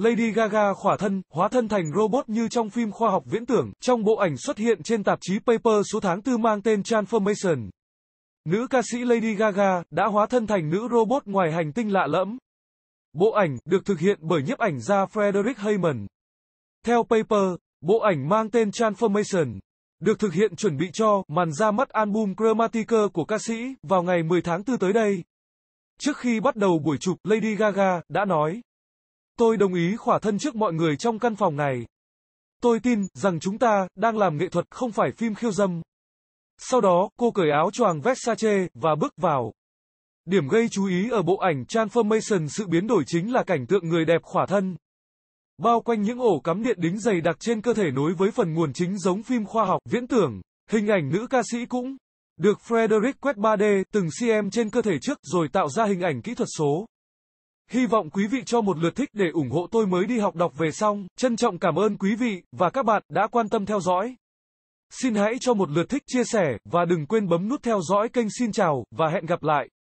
Lady Gaga khỏa thân, hóa thân thành robot như trong phim khoa học viễn tưởng, trong bộ ảnh xuất hiện trên tạp chí Paper số tháng 4 mang tên Transformation. Nữ ca sĩ Lady Gaga đã hóa thân thành nữ robot ngoài hành tinh lạ lẫm. Bộ ảnh được thực hiện bởi nhiếp ảnh gia Frederick Heyman. Theo Paper, bộ ảnh mang tên Transformation được thực hiện chuẩn bị cho màn ra mắt album Chromatica của ca sĩ vào ngày 10 tháng 4 tới đây. Trước khi bắt đầu buổi chụp, Lady Gaga đã nói Tôi đồng ý khỏa thân trước mọi người trong căn phòng này. Tôi tin rằng chúng ta đang làm nghệ thuật không phải phim khiêu dâm. Sau đó, cô cởi áo choàng Versace và bước vào. Điểm gây chú ý ở bộ ảnh Transformation sự biến đổi chính là cảnh tượng người đẹp khỏa thân. Bao quanh những ổ cắm điện đính dày đặc trên cơ thể nối với phần nguồn chính giống phim khoa học viễn tưởng, hình ảnh nữ ca sĩ cũng được Frederick quét 3D từng cm trên cơ thể trước rồi tạo ra hình ảnh kỹ thuật số. Hy vọng quý vị cho một lượt thích để ủng hộ tôi mới đi học đọc về xong. Trân trọng cảm ơn quý vị và các bạn đã quan tâm theo dõi. Xin hãy cho một lượt thích chia sẻ và đừng quên bấm nút theo dõi kênh xin chào và hẹn gặp lại.